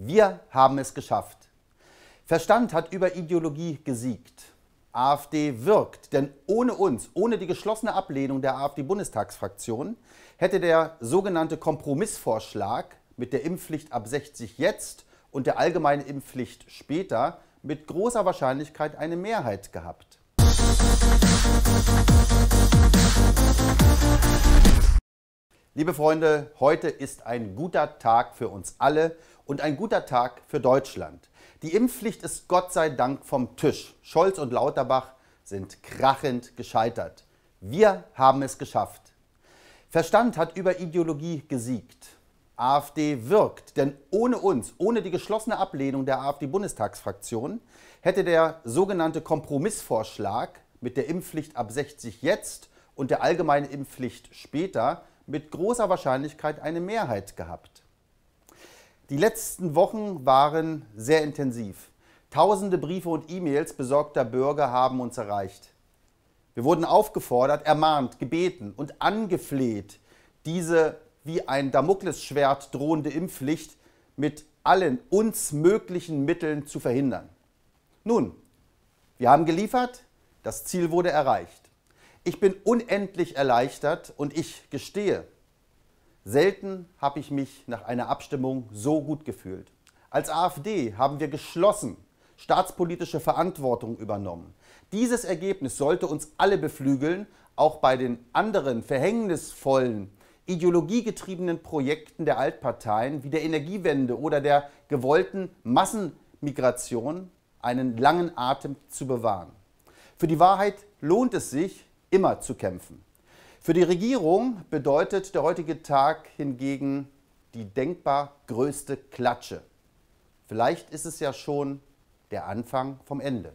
Wir haben es geschafft. Verstand hat über Ideologie gesiegt. AfD wirkt, denn ohne uns, ohne die geschlossene Ablehnung der AfD-Bundestagsfraktion, hätte der sogenannte Kompromissvorschlag mit der Impfpflicht ab 60 jetzt und der allgemeinen Impfpflicht später mit großer Wahrscheinlichkeit eine Mehrheit gehabt. Liebe Freunde, heute ist ein guter Tag für uns alle und ein guter Tag für Deutschland. Die Impfpflicht ist Gott sei Dank vom Tisch. Scholz und Lauterbach sind krachend gescheitert. Wir haben es geschafft. Verstand hat über Ideologie gesiegt. AfD wirkt, denn ohne uns, ohne die geschlossene Ablehnung der AfD-Bundestagsfraktion, hätte der sogenannte Kompromissvorschlag mit der Impfpflicht ab 60 jetzt und der allgemeinen Impfpflicht später mit großer Wahrscheinlichkeit eine Mehrheit gehabt. Die letzten Wochen waren sehr intensiv. Tausende Briefe und E-Mails besorgter Bürger haben uns erreicht. Wir wurden aufgefordert, ermahnt, gebeten und angefleht, diese wie ein Damoklesschwert drohende Impfpflicht mit allen uns möglichen Mitteln zu verhindern. Nun, wir haben geliefert, das Ziel wurde erreicht. Ich bin unendlich erleichtert und ich gestehe, selten habe ich mich nach einer Abstimmung so gut gefühlt. Als AfD haben wir geschlossen staatspolitische Verantwortung übernommen. Dieses Ergebnis sollte uns alle beflügeln, auch bei den anderen verhängnisvollen, ideologiegetriebenen Projekten der Altparteien wie der Energiewende oder der gewollten Massenmigration einen langen Atem zu bewahren. Für die Wahrheit lohnt es sich, immer zu kämpfen. Für die Regierung bedeutet der heutige Tag hingegen die denkbar größte Klatsche. Vielleicht ist es ja schon der Anfang vom Ende.